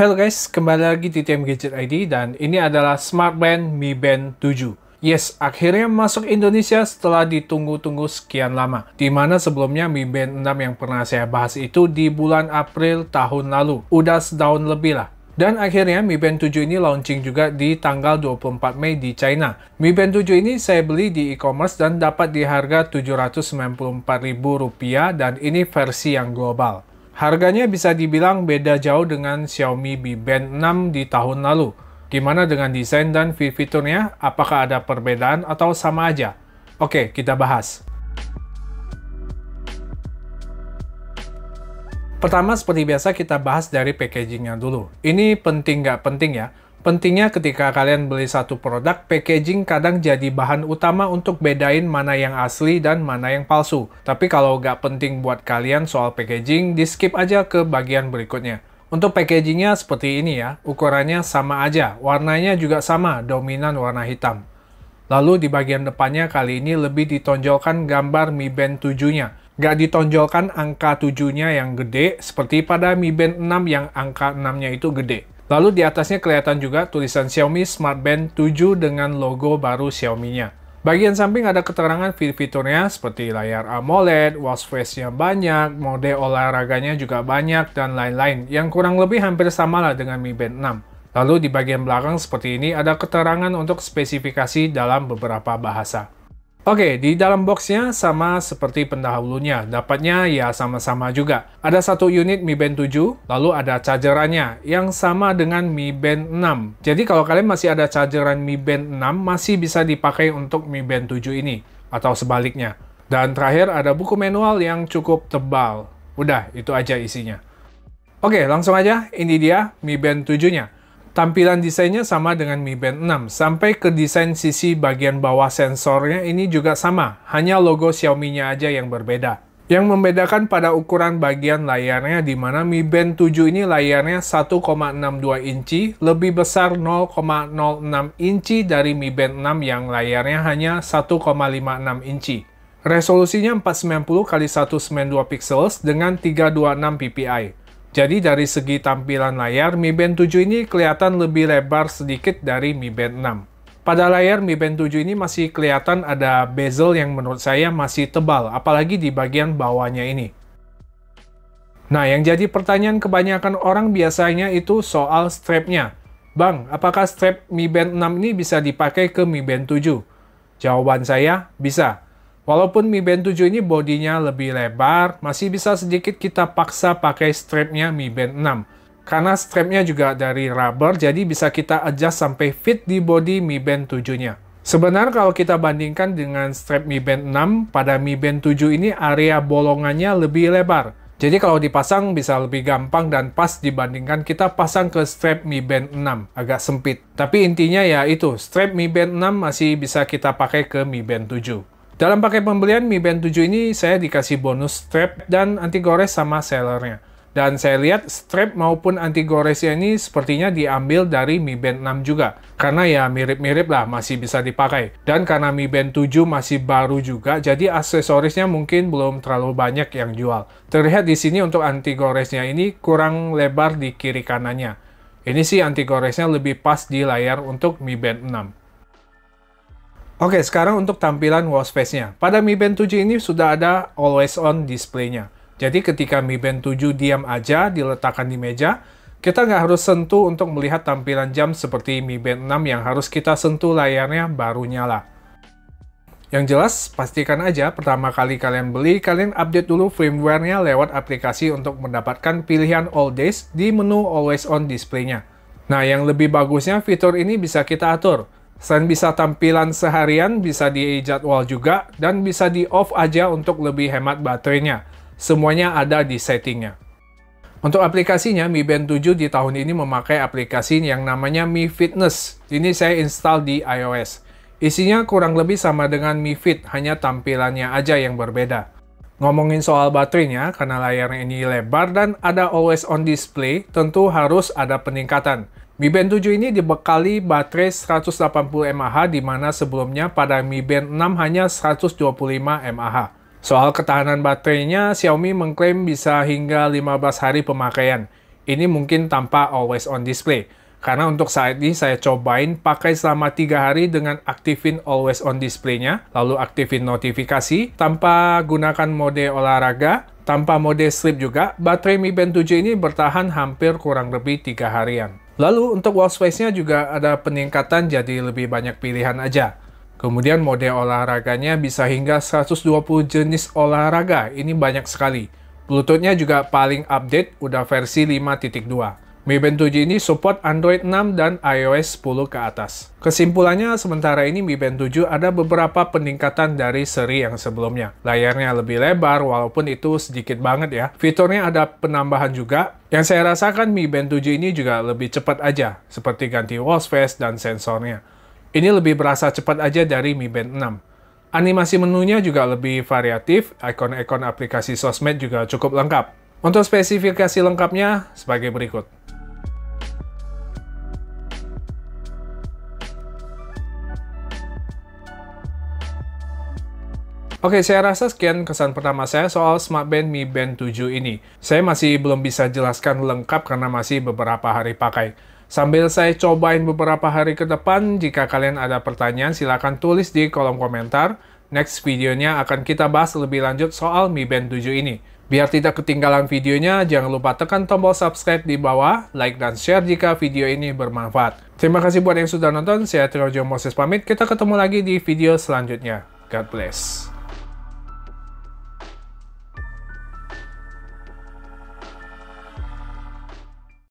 Halo guys, kembali lagi di TM Gadget ID dan ini adalah Smartband Mi Band 7. Yes, akhirnya masuk Indonesia setelah ditunggu-tunggu sekian lama. Di mana sebelumnya Mi Band 6 yang pernah saya bahas itu di bulan April tahun lalu. Udah setahun lebih lah. Dan akhirnya Mi Band 7 ini launching juga di tanggal 24 Mei di China. Mi Band 7 ini saya beli di e-commerce dan dapat di harga Rp794.000 dan ini versi yang global. Harganya bisa dibilang beda jauh dengan Xiaomi Mi Band 6 di tahun lalu, Gimana dengan desain dan fiturnya, apakah ada perbedaan atau sama aja? Oke, kita bahas. Pertama, seperti biasa kita bahas dari packagingnya dulu. Ini penting nggak penting ya, Pentingnya ketika kalian beli satu produk, packaging kadang jadi bahan utama untuk bedain mana yang asli dan mana yang palsu. Tapi kalau nggak penting buat kalian soal packaging, di skip aja ke bagian berikutnya. Untuk packagingnya seperti ini ya, ukurannya sama aja, warnanya juga sama, dominan warna hitam. Lalu di bagian depannya kali ini lebih ditonjolkan gambar Mi Band 7-nya. Nggak ditonjolkan angka 7-nya yang gede, seperti pada Mi Band 6 yang angka 6-nya itu gede. Lalu di atasnya kelihatan juga tulisan Xiaomi Smart Band 7 dengan logo baru Xiaomi-nya. Bagian samping ada keterangan fitur-fiturnya seperti layar AMOLED, watch face-nya banyak, mode olahraganya juga banyak, dan lain-lain yang kurang lebih hampir sama lah dengan Mi Band 6. Lalu di bagian belakang seperti ini ada keterangan untuk spesifikasi dalam beberapa bahasa. Oke, di dalam boxnya sama seperti pendahulunya, dapatnya ya sama-sama juga. Ada satu unit Mi Band 7, lalu ada chargerannya yang sama dengan Mi Band 6. Jadi kalau kalian masih ada chargeran Mi Band 6, masih bisa dipakai untuk Mi Band 7 ini, atau sebaliknya. Dan terakhir ada buku manual yang cukup tebal. Udah, itu aja isinya. Oke, langsung aja, ini dia Mi Band 7-nya. Tampilan desainnya sama dengan Mi Band 6, sampai ke desain sisi bagian bawah sensornya ini juga sama, hanya logo Xiaomi-nya aja yang berbeda. Yang membedakan pada ukuran bagian layarnya di mana Mi Band 7 ini layarnya 1,62 inci, lebih besar 0,06 inci dari Mi Band 6 yang layarnya hanya 1,56 inci. Resolusinya 490 x 192 pixels dengan 326 ppi. Jadi dari segi tampilan layar, Mi Band 7 ini kelihatan lebih lebar sedikit dari Mi Band 6. Pada layar Mi Band 7 ini masih kelihatan ada bezel yang menurut saya masih tebal, apalagi di bagian bawahnya ini. Nah, yang jadi pertanyaan kebanyakan orang biasanya itu soal strapnya. Bang, apakah strap Mi Band 6 ini bisa dipakai ke Mi Band 7? Jawaban saya, bisa. Walaupun Mi Band 7 ini bodinya lebih lebar, masih bisa sedikit kita paksa pakai strapnya Mi Band 6. Karena strapnya juga dari rubber, jadi bisa kita adjust sampai fit di body Mi Band 7-nya. Sebenarnya kalau kita bandingkan dengan strap Mi Band 6, pada Mi Band 7 ini area bolongannya lebih lebar. Jadi kalau dipasang bisa lebih gampang dan pas dibandingkan kita pasang ke strap Mi Band 6, agak sempit. Tapi intinya ya itu, strap Mi Band 6 masih bisa kita pakai ke Mi Band 7. Dalam paket pembelian Mi Band 7 ini saya dikasih bonus strap dan anti gores sama sellernya. Dan saya lihat strap maupun anti goresnya ini sepertinya diambil dari Mi Band 6 juga. Karena ya mirip-mirip lah masih bisa dipakai. Dan karena Mi Band 7 masih baru juga jadi aksesorisnya mungkin belum terlalu banyak yang jual. Terlihat di sini untuk anti goresnya ini kurang lebar di kiri kanannya. Ini sih anti goresnya lebih pas di layar untuk Mi Band 6. Oke, sekarang untuk tampilan workspace-nya. Pada Mi Band 7 ini sudah ada always on display-nya. Jadi ketika Mi Band 7 diam aja, diletakkan di meja, kita nggak harus sentuh untuk melihat tampilan jam seperti Mi Band 6 yang harus kita sentuh layarnya baru nyala. Yang jelas, pastikan aja pertama kali kalian beli, kalian update dulu firmware-nya lewat aplikasi untuk mendapatkan pilihan All Days di menu Always On Display-nya. Nah, yang lebih bagusnya fitur ini bisa kita atur. Selain bisa tampilan seharian, bisa di jadwal juga, dan bisa di off aja untuk lebih hemat baterainya. Semuanya ada di settingnya. Untuk aplikasinya, Mi Band 7 di tahun ini memakai aplikasi yang namanya Mi Fitness. Ini saya install di iOS. Isinya kurang lebih sama dengan Mi Fit, hanya tampilannya aja yang berbeda. Ngomongin soal baterainya, karena layarnya ini lebar dan ada always on display, tentu harus ada peningkatan. Mi Band 7 ini dibekali baterai 180 mAh di mana sebelumnya pada Mi Band 6 hanya 125 mAh. Soal ketahanan baterainya, Xiaomi mengklaim bisa hingga 15 hari pemakaian. Ini mungkin tanpa always on display. Karena untuk saat ini saya cobain pakai selama 3 hari dengan aktifin always on Display-nya, lalu aktifin notifikasi, tanpa gunakan mode olahraga, tanpa mode sleep juga, baterai Mi Band 7 ini bertahan hampir kurang lebih 3 harian. Lalu untuk wall space-nya juga ada peningkatan jadi lebih banyak pilihan aja. Kemudian mode olahraganya bisa hingga 120 jenis olahraga, ini banyak sekali. Bluetooth-nya juga paling update, udah versi 5.2. Mi Band 7 ini support Android 6 dan iOS 10 ke atas. Kesimpulannya, sementara ini Mi Band 7 ada beberapa peningkatan dari seri yang sebelumnya. Layarnya lebih lebar, walaupun itu sedikit banget ya. Fiturnya ada penambahan juga. Yang saya rasakan Mi Band 7 ini juga lebih cepat aja, seperti ganti wall face dan sensornya. Ini lebih berasa cepat aja dari Mi Band 6. Animasi menunya juga lebih variatif, ikon-ikon aplikasi sosmed juga cukup lengkap. Untuk spesifikasi lengkapnya, sebagai berikut. Oke, saya rasa sekian kesan pertama saya soal Smart Band Mi Band 7 ini. Saya masih belum bisa jelaskan lengkap karena masih beberapa hari pakai. Sambil saya cobain beberapa hari ke depan, jika kalian ada pertanyaan silahkan tulis di kolom komentar. Next videonya akan kita bahas lebih lanjut soal Mi Band 7 ini. Biar tidak ketinggalan videonya, jangan lupa tekan tombol subscribe di bawah, like dan share jika video ini bermanfaat. Terima kasih buat yang sudah nonton, saya Terojo Moses pamit, kita ketemu lagi di video selanjutnya. God bless.